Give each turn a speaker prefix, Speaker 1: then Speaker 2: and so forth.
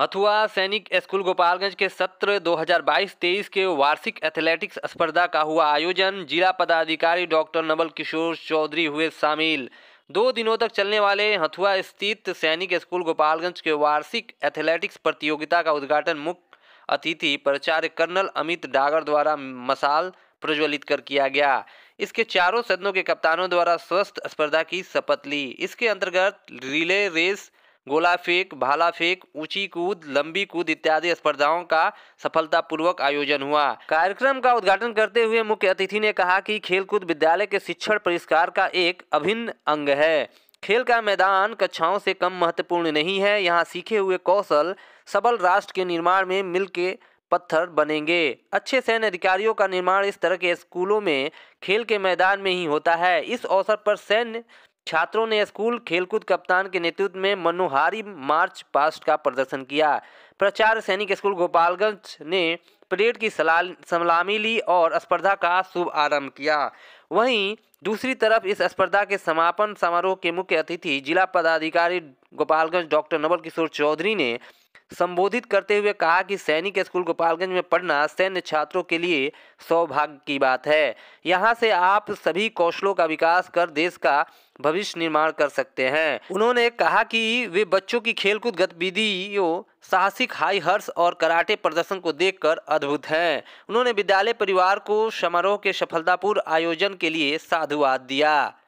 Speaker 1: हथुआ सैनिक स्कूल गोपालगंज के सत्र 2022-23 के वार्षिक एथलेटिक्स स्पर्धा का हुआ आयोजन जिला पदाधिकारी डॉक्टर नवल किशोर चौधरी हुए शामिल दो दिनों तक चलने वाले हथुआ स्थित सैनिक स्कूल गोपालगंज के वार्षिक एथलेटिक्स प्रतियोगिता का उद्घाटन मुख्य अतिथि प्राचार्य कर्नल अमित डागर द्वारा मसाल प्रज्वलित कर किया गया इसके चारों सदनों के कप्तानों द्वारा स्वस्थ स्पर्धा की शपथ ली इसके अंतर्गत रिले रेस गोला फेंक भाला फेंक ऊंची कूद लंबी कूद इत्यादि स्पर्धाओं का सफलतापूर्वक आयोजन हुआ कार्यक्रम का उद्घाटन करते हुए मुख्य अतिथि ने कहा कि खेलकूद विद्यालय के शिक्षण परिष्कार का एक अभिन्न अंग है खेल का मैदान कक्षाओं से कम महत्वपूर्ण नहीं है यहाँ सीखे हुए कौशल सबल राष्ट्र के निर्माण में मिल के पत्थर बनेंगे अच्छे सैन्य अधिकारियों का निर्माण इस तरह के स्कूलों में खेल के मैदान में ही होता है इस अवसर पर सैन्य छात्रों ने स्कूल खेलकूद कप्तान के नेतृत्व में मनोहारी मार्च पास्ट का प्रदर्शन किया प्रचार सैनिक स्कूल गोपालगंज ने परेड की सलामी ली और स्पर्धा का शुभ आरंभ किया वहीं दूसरी तरफ इस स्पर्धा के समापन समारोह के मुख्य अतिथि जिला पदाधिकारी गोपालगंज डॉक्टर नवल किशोर चौधरी ने संबोधित करते हुए कहा कि सैनिक स्कूल गोपालगंज में पढ़ना सैन्य छात्रों के लिए सौभाग्य की बात है यहाँ से आप सभी कौशलों का विकास कर देश का भविष्य निर्माण कर सकते हैं उन्होंने कहा कि वे बच्चों की खेलकूद गतिविधियों साहसिक हाई हर्ष और कराटे प्रदर्शन को देखकर अद्भुत हैं उन्होंने विद्यालय परिवार को समारोह के सफलतापूर्ण आयोजन के लिए साधुवाद दिया